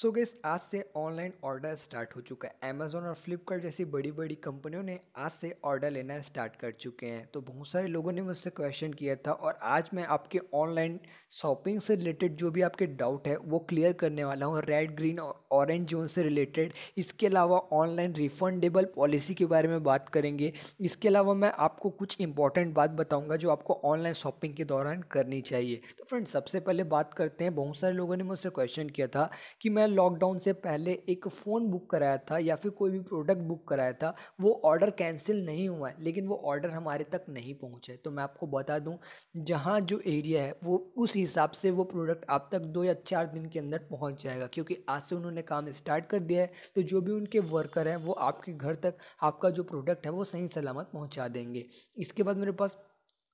सो so gas आज से online order start हो चुका है अमेजोन और फ्लिपकार्ट जैसी बड़ी बड़ी कंपनियों ने आज से ऑर्डर लेना स्टार्ट कर चुके हैं तो बहुत सारे लोगों ने मुझसे क्वेश्चन किया था और आज मैं आपके ऑनलाइन शॉपिंग से रिलेटेड जो भी आपके डाउट है वो क्लियर करने वाला हूँ रेड ग्रीन और ऑरेंज जोन से रिलेटेड इसके अलावा ऑनलाइन रिफंडेबल पॉलिसी के बारे में बात करेंगे इसके अलावा मैं आपको कुछ इंपॉर्टेंट बात बताऊँगा जो आपको ऑनलाइन शॉपिंग के दौरान करनी चाहिए तो फ्रेंड सबसे पहले बात करते हैं बहुत सारे लोगों ने मुझसे क्वेश्चन किया था कि मैं लॉकडाउन से पहले एक फ़ोन बुक कराया था या फिर कोई भी प्रोडक्ट बुक कराया था वो ऑर्डर कैंसिल नहीं हुआ है लेकिन वो ऑर्डर हमारे तक नहीं पहुँचे तो मैं आपको बता दूँ जहाँ जो एरिया है वो उस हिसाब से वो प्रोडक्ट आप तक दो या चार दिन के अंदर पहुँच जाएगा क्योंकि आज से उन्होंने काम स्टार्ट कर दिया है तो जो भी उनके वर्कर हैं वो आपके घर तक आपका जो प्रोडक्ट है वो सही सलामत पहुँचा देंगे इसके बाद मेरे पास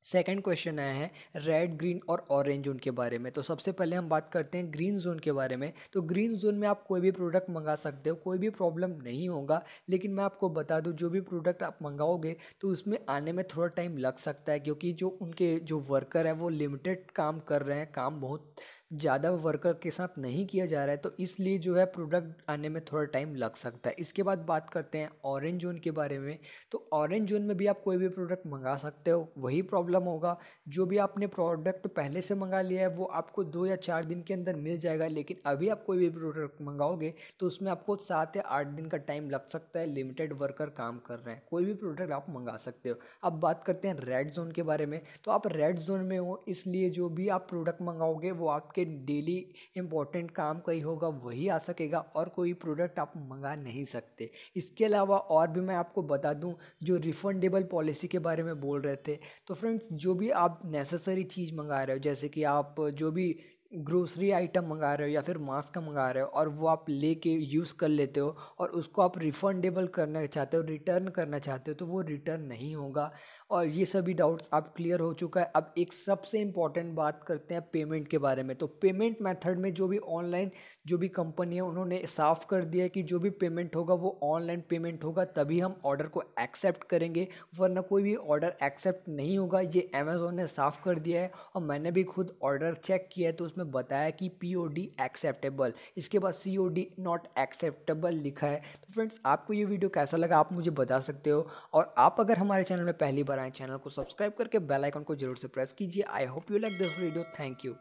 सेकंड क्वेश्चन आया है रेड ग्रीन और ऑरेंज जोन के बारे में तो सबसे पहले हम बात करते हैं ग्रीन जोन के बारे में तो ग्रीन जोन में आप कोई भी प्रोडक्ट मंगा सकते हो कोई भी प्रॉब्लम नहीं होगा लेकिन मैं आपको बता दूं जो भी प्रोडक्ट आप मंगाओगे तो उसमें आने में थोड़ा टाइम लग सकता है क्योंकि जो उनके जो वर्कर हैं वो लिमिटेड काम कर रहे हैं काम बहुत ज़्यादा वर्कर के साथ नहीं किया जा रहा है तो इसलिए जो है प्रोडक्ट आने में थोड़ा टाइम लग सकता है इसके बाद बात करते हैं ऑरेंज जोन के बारे में तो ऑरेंज जोन में भी आप कोई भी प्रोडक्ट मंगा सकते हो वही प्रॉब्लम प्रॉब्लम होगा जो भी आपने प्रोडक्ट पहले से मंगा लिया है वो आपको दो या चार दिन के अंदर मिल जाएगा लेकिन अभी आप कोई भी प्रोडक्ट मंगाओगे तो उसमें आपको सात या आठ दिन का टाइम लग सकता है लिमिटेड वर्कर काम कर रहे हैं कोई भी प्रोडक्ट आप मंगा सकते हो अब बात करते हैं रेड जोन के बारे में तो आप रेड जोन में हो इसलिए जो भी आप प्रोडक्ट मंगाओगे वो आपके डेली इंपॉर्टेंट काम का ही होगा वही आ सकेगा और कोई प्रोडक्ट आप मंगा नहीं सकते इसके अलावा और भी मैं आपको बता दूं जो रिफंडेबल पॉलिसी के बारे में बोल रहे थे तो फ्रेंड्स जो भी आप नेसेसरी चीज़ मंगा रहे हो जैसे कि आप जो भी ग्रोसरी आइटम मंगा रहे हो या फिर मास्क मंगा रहे हो और वो आप लेके यूज़ कर लेते हो और उसको आप रिफंडेबल करना चाहते हो रिटर्न करना चाहते हो तो वो रिटर्न नहीं होगा और ये सभी डाउट्स आप क्लियर हो चुका है अब एक सबसे इम्पॉर्टेंट बात करते हैं पेमेंट के बारे में तो पेमेंट मैथड में जो भी ऑनलाइन जो भी कंपनी है उन्होंने साफ कर दिया है कि जो भी पेमेंट होगा वो ऑनलाइन पेमेंट होगा तभी हम ऑर्डर को एक्सेप्ट करेंगे वरना कोई भी ऑर्डर एक्सेप्ट नहीं होगा ये अमेज़ोन ने साफ कर दिया है और मैंने भी खुद ऑर्डर चेक किया है तो उसमें में बताया कि पी ओ डी एक्सेप्टेबल इसके बाद C O D not acceptable लिखा है तो फ्रेंड्स आपको ये वीडियो कैसा लगा आप मुझे बता सकते हो और आप अगर हमारे चैनल में पहली बार आए चैनल को सब्सक्राइब करके बेल आइकन को जरूर से प्रेस कीजिए I hope you like this video thank you